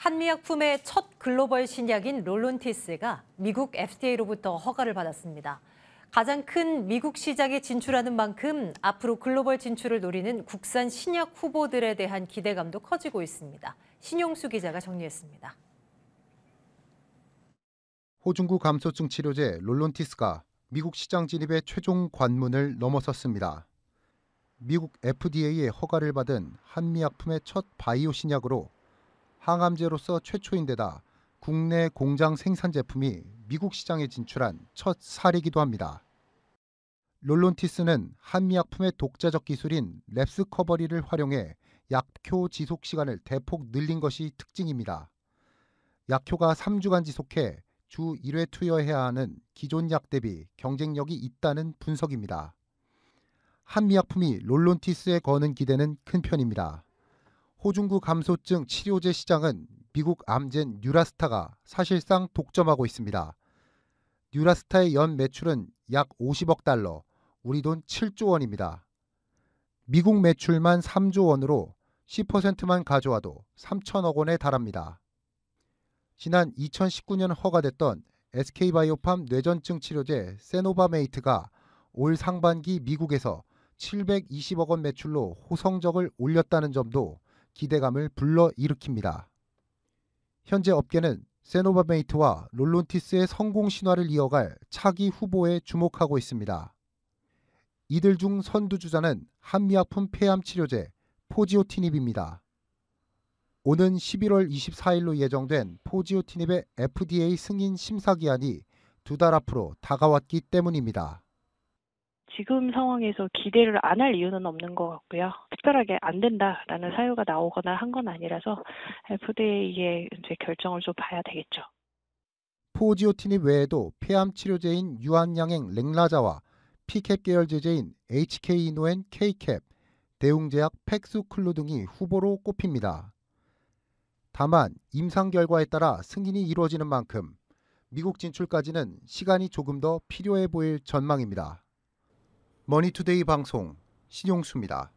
한미약품의 첫 글로벌 신약인 롤론티스가 미국 FDA로부터 허가를 받았습니다. 가장 큰 미국 시장에 진출하는 만큼 앞으로 글로벌 진출을 노리는 국산 신약 후보들에 대한 기대감도 커지고 있습니다. 신용수 기자가 정리했습니다. 호중구 감소증 치료제 롤론티스가 미국 시장 진입의 최종 관문을 넘어섰습니다. 미국 FDA의 허가를 받은 한미약품의 첫 바이오 신약으로 항암제로서 최초인데다 국내 공장 생산 제품이 미국 시장에 진출한 첫 사례이기도 합니다. 롤론티스는 한미약품의 독자적 기술인 랩스 커버리를 활용해 약효 지속 시간을 대폭 늘린 것이 특징입니다. 약효가 3주간 지속해 주 1회 투여해야 하는 기존 약 대비 경쟁력이 있다는 분석입니다. 한미약품이 롤론티스에 거는 기대는 큰 편입니다. 호중구 감소증 치료제 시장은 미국 암젠 뉴라스타가 사실상 독점하고 있습니다. 뉴라스타의 연 매출은 약 50억 달러, 우리 돈 7조 원입니다. 미국 매출만 3조 원으로 10%만 가져와도 3천억 원에 달합니다. 지난 2019년 허가됐던 SK바이오팜 뇌전증 치료제 세노바메이트가 올 상반기 미국에서 720억 원 매출로 호성적을 올렸다는 점도 기대감을 불러일으킵니다. 현재 업계는 세노바메이트와 롤론티스의 성공 신화를 이어갈 차기 후보에 주목하고 있습니다. 이들 중 선두주자는 한미약품 폐암 치료제 포지오티닙입니다. 오는 11월 24일로 예정된 포지오티닙의 FDA 승인 심사 기한이 두 달 앞으로 다가왔기 때문입니다. 지금 상황에서 기대를 안 할 이유는 없는 것 같고요. 특별하게 안 된다라는 사유가 나오거나 한 건 아니라서 FDA의 이제 결정을 좀 봐야 되겠죠. 포지오틴이 외에도 폐암 치료제인 유한양행 랭라자와 피 c 계열 제제인 HK이노엔 k c a 대웅제약 팩스클루 등이 후보로 꼽힙니다. 다만 임상 결과에 따라 승인이 이루어지는 만큼 미국 진출까지는 시간이 조금 더 필요해 보일 전망입니다. 머니투데이 방송 신용수입니다.